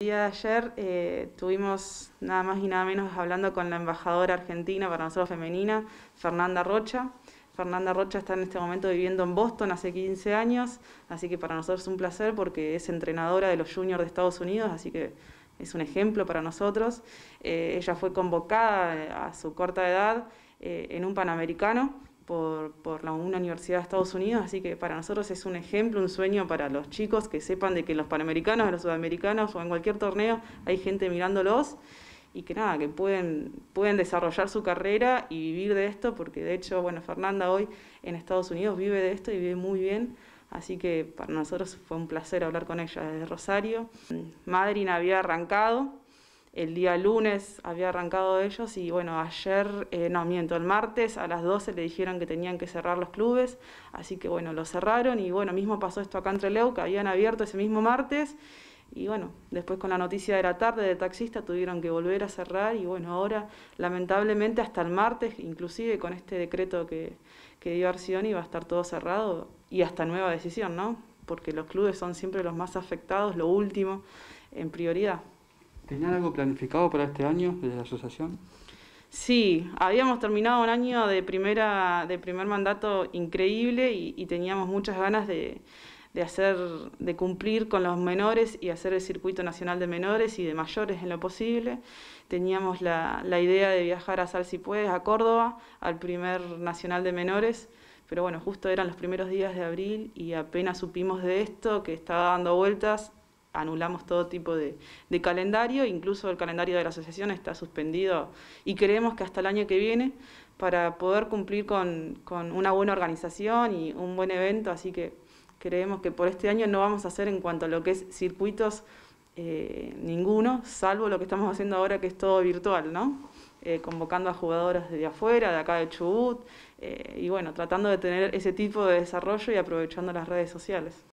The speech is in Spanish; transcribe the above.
El día de ayer eh, tuvimos nada más y nada menos hablando con la embajadora argentina para nosotros femenina, Fernanda Rocha. Fernanda Rocha está en este momento viviendo en Boston hace 15 años, así que para nosotros es un placer porque es entrenadora de los juniors de Estados Unidos, así que es un ejemplo para nosotros. Eh, ella fue convocada a su corta edad eh, en un Panamericano por, la, una universidad de Estados Unidos, así que para nosotros es un ejemplo, un sueño para los chicos que sepan de que los panamericanos, los sudamericanos o en cualquier torneo hay gente mirándolos y que nada, que pueden, pueden desarrollar su carrera y vivir de esto, porque de hecho, bueno, Fernanda hoy en Estados Unidos vive de esto y vive muy bien, así que para nosotros fue un placer hablar con ella desde Rosario. Madrina había arrancado, el día lunes había arrancado ellos y bueno, ayer, eh, no miento, el martes a las 12 le dijeron que tenían que cerrar los clubes, así que bueno, lo cerraron y bueno, mismo pasó esto acá entre Leuca, que habían abierto ese mismo martes y bueno, después con la noticia de la tarde de taxista tuvieron que volver a cerrar y bueno, ahora lamentablemente hasta el martes, inclusive con este decreto que, que dio Arcioni, va a estar todo cerrado y hasta nueva decisión, ¿no? Porque los clubes son siempre los más afectados, lo último, en prioridad. ¿Tenían algo planificado para este año desde la asociación? Sí, habíamos terminado un año de, primera, de primer mandato increíble y, teníamos muchas ganas de, hacer, de cumplir con los menores y hacer el circuito nacional de menores y de mayores en lo posible. Teníamos la, idea de viajar a Sal si puedes, a Córdoba, al primer nacional de menores, pero bueno, justo eran los primeros días de abril y apenas supimos de esto, que estaba dando vueltas, anulamos todo tipo de, calendario, incluso el calendario de la asociación está suspendido y creemos que hasta el año que viene para poder cumplir con, una buena organización y un buen evento, así que creemos que por este año no vamos a hacer en cuanto a lo que es circuitos eh, ninguno, salvo lo que estamos haciendo ahora que es todo virtual, ¿no? Eh, convocando a jugadoras de afuera, de acá de Chubut, eh, y bueno, tratando de tener ese tipo de desarrollo y aprovechando las redes sociales.